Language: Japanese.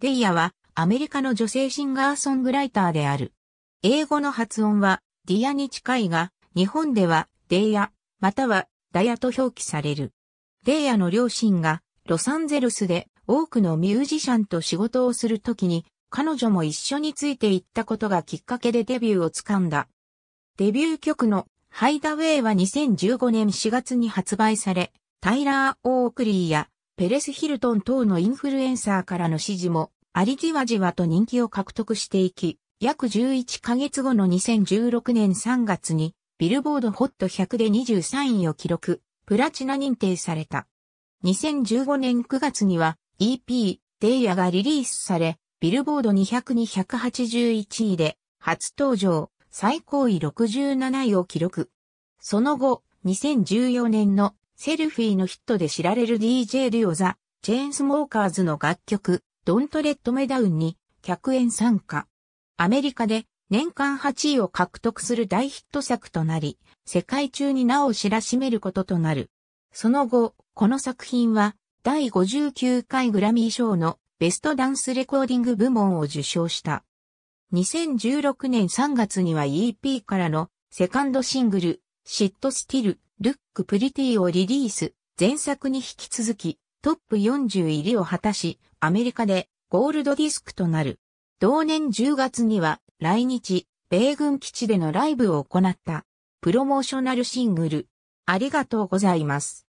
デイヤはアメリカの女性シンガーソングライターである。英語の発音はディアに近いが、日本ではデイヤ、またはダヤと表記される。デイヤの両親がロサンゼルスで多くのミュージシャンと仕事をするときに彼女も一緒についていったことがきっかけでデビューをつかんだ。デビュー曲のハイダウェイは2015年4月に発売され、タイラー・オークリーやペレス・ヒルトン等のインフルエンサーからの支持もありじわじわと人気を獲得していき、約11ヶ月後の2016年3月にビルボードホット100で23位を記録、プラチナ認定された。2015年9月には EP、デイヤがリリースされ、ビルボード200に181位で、初登場、最高位67位を記録。その後、2014年のセルフィーのヒットで知られる DJ デュオザ、チェーンスモーカーズの楽曲、ドントレットメダウンに客演参加。アメリカで年間8位を獲得する大ヒット作となり、世界中に名を知らしめることとなる。その後、この作品は第59回グラミー賞のベストダンスレコーディング部門を受賞した。2016年3月には EP からのセカンドシングル、シットスティルルック・プリティをリリース、前作に引き続き、トップ40入りを果たし、アメリカでゴールドディスクとなる。同年10月には来日、米軍基地でのライブを行った。プロモーショナルシングル、ありがとうございます。